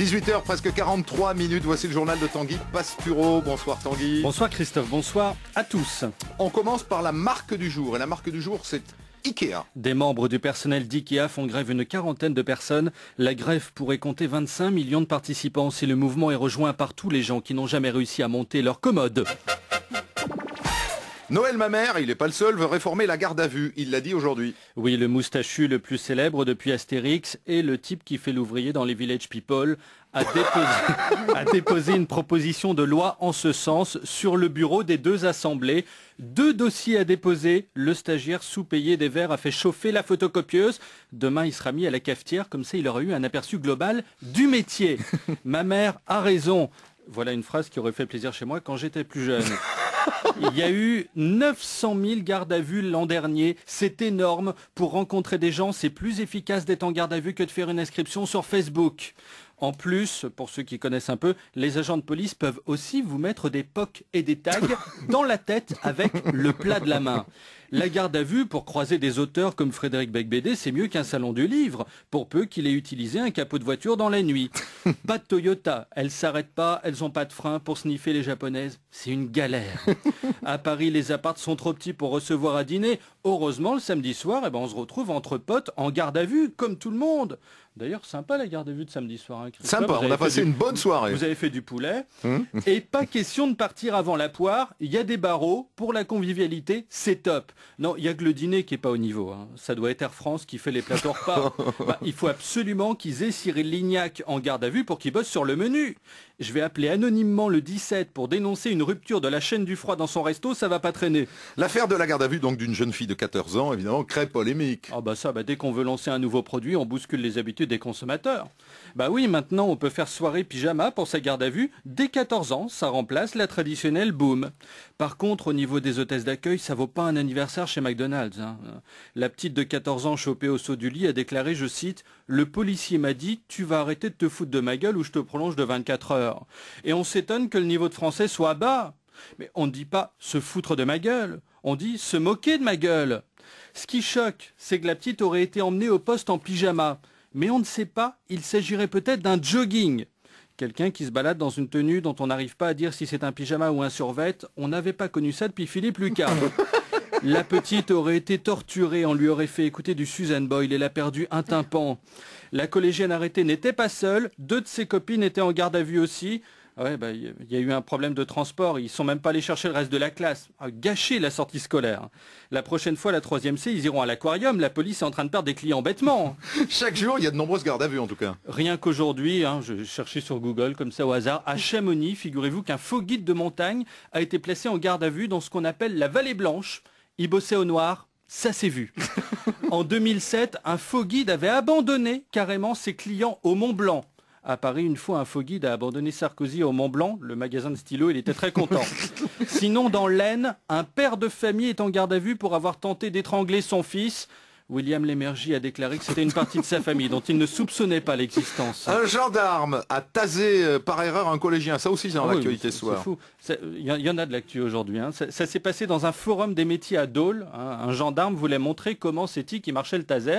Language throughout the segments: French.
18h, presque 43 minutes. Voici le journal de Tanguy Pasturo Bonsoir Tanguy. Bonsoir Christophe, bonsoir à tous. On commence par la marque du jour. Et la marque du jour, c'est Ikea. Des membres du personnel d'Ikea font grève une quarantaine de personnes. La grève pourrait compter 25 millions de participants si le mouvement est rejoint par tous les gens qui n'ont jamais réussi à monter leur commode. Noël ma mère, il n'est pas le seul, veut réformer la garde à vue. Il l'a dit aujourd'hui. Oui, le moustachu le plus célèbre depuis Astérix et le type qui fait l'ouvrier dans les Village People a déposé, a déposé une proposition de loi en ce sens sur le bureau des deux assemblées. Deux dossiers à déposer. Le stagiaire sous-payé des Verts a fait chauffer la photocopieuse. Demain, il sera mis à la cafetière. Comme ça, il aura eu un aperçu global du métier. Ma mère a raison. Voilà une phrase qui aurait fait plaisir chez moi quand j'étais plus jeune. Il y a eu 900 000 gardes à vue l'an dernier. C'est énorme. Pour rencontrer des gens, c'est plus efficace d'être en garde à vue que de faire une inscription sur Facebook. En plus, pour ceux qui connaissent un peu, les agents de police peuvent aussi vous mettre des pocs et des tags dans la tête avec le plat de la main. La garde à vue pour croiser des auteurs comme Frédéric Becbédé, c'est mieux qu'un salon du livre, pour peu qu'il ait utilisé un capot de voiture dans la nuit. Pas de Toyota, elles s'arrêtent pas, elles ont pas de frein pour sniffer les japonaises. C'est une galère. À Paris, les appartes sont trop petits pour recevoir à dîner. Heureusement, le samedi soir, eh ben, on se retrouve entre potes en garde à vue, comme tout le monde. D'ailleurs, sympa la garde à vue de samedi soir. Hein, sympa, on a passé une bonne soirée. Vous avez fait du poulet. Hum. Et pas question de partir avant la poire. Il y a des barreaux. Pour la convivialité, c'est top. Non, il n'y a que le dîner qui n'est pas au niveau. Hein. Ça doit être Air France qui fait les plateaux repas. Bah, il faut absolument qu'ils aient Cyril Lignac en garde à vue pour qu'il bosse sur le menu. Je vais appeler anonymement le 17 pour dénoncer une rupture de la chaîne du froid dans son resto, ça va pas traîner. L'affaire de la garde à vue donc d'une jeune fille de 14 ans, évidemment, crée polémique. Ah bah ça, bah dès qu'on veut lancer un nouveau produit, on bouscule les habitudes des consommateurs. Bah oui, maintenant on peut faire soirée pyjama pour sa garde à vue. Dès 14 ans, ça remplace la traditionnelle boum. Par contre, au niveau des hôtesses d'accueil, ça vaut pas un anniversaire chez McDonald's. Hein. La petite de 14 ans chopée au saut du lit a déclaré, je cite, Le policier m'a dit, tu vas arrêter de te foutre de ma gueule ou je te prolonge de 24 heures. Et on s'étonne que le niveau de français soit bas. Mais on ne dit pas se foutre de ma gueule, on dit se moquer de ma gueule. Ce qui choque, c'est que la petite aurait été emmenée au poste en pyjama. Mais on ne sait pas, il s'agirait peut-être d'un jogging. Quelqu'un qui se balade dans une tenue dont on n'arrive pas à dire si c'est un pyjama ou un survêt, on n'avait pas connu ça depuis Philippe Lucas. La petite aurait été torturée, on lui aurait fait écouter du Susan Boyle, elle a perdu un tympan. La collégienne arrêtée n'était pas seule, deux de ses copines étaient en garde à vue aussi. Il ouais, bah, y a eu un problème de transport, ils sont même pas allés chercher le reste de la classe. Ah, gâcher la sortie scolaire. La prochaine fois, la troisième C, ils iront à l'aquarium, la police est en train de perdre des clients bêtement. Chaque jour, il y a de nombreuses gardes à vue en tout cas. Rien qu'aujourd'hui, hein, je cherchais sur Google comme ça au hasard, à Chamonix, figurez-vous qu'un faux guide de montagne a été placé en garde à vue dans ce qu'on appelle la vallée blanche il bossait au noir, ça s'est vu. en 2007, un faux guide avait abandonné carrément ses clients au Mont Blanc. À Paris, une fois, un faux guide a abandonné Sarkozy au Mont Blanc, le magasin de stylos, il était très content. Sinon, dans l'Aisne, un père de famille est en garde à vue pour avoir tenté d'étrangler son fils. William Lémergie a déclaré que c'était une partie de sa famille dont il ne soupçonnait pas l'existence. Un gendarme a tasé euh, par erreur un collégien. Ça aussi, c'est dans ah l'actualité ce soir. Il y, en a de l'actu aujourd'hui. Hein. Ça, s'est passé dans un forum des métiers à Dole. Hein. Un gendarme voulait montrer comment c'est qui marchait le taser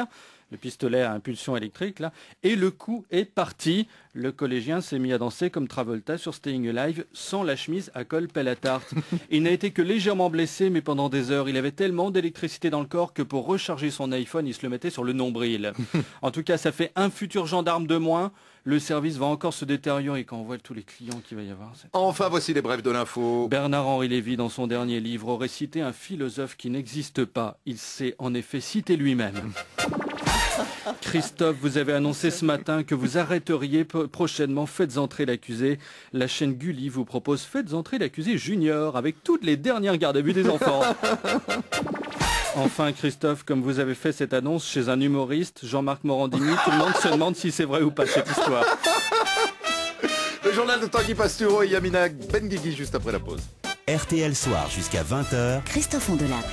le pistolet à impulsion électrique, là, et le coup est parti. Le collégien s'est mis à danser comme Travolta sur Staying Alive sans la chemise à col pelle à tarte. Il n'a été que légèrement blessé, mais pendant des heures, il avait tellement d'électricité dans le corps que pour recharger son iPhone, il se le mettait sur le nombril. En tout cas, ça fait un futur gendarme de moins. Le service va encore se détériorer quand on voit tous les clients qu'il va y avoir. Enfin, voici les brefs de l'info. Bernard-Henri Lévy, dans son dernier livre, aurait cité un philosophe qui n'existe pas. Il s'est en effet cité lui-même. Christophe, vous avez annoncé ce matin que vous arrêteriez prochainement Faites entrer l'accusé. La chaîne Gulli vous propose Faites entrer l'accusé junior avec toutes les dernières gardes à vue des enfants. Enfin, Christophe, comme vous avez fait cette annonce chez un humoriste, Jean-Marc Morandini, tout le monde se demande si c'est vrai ou pas cette histoire. Le journal de Tanguy Pasturo et Yamina Benguigui juste après la pause. RTL Soir jusqu'à 20h. Christophe Ondelat.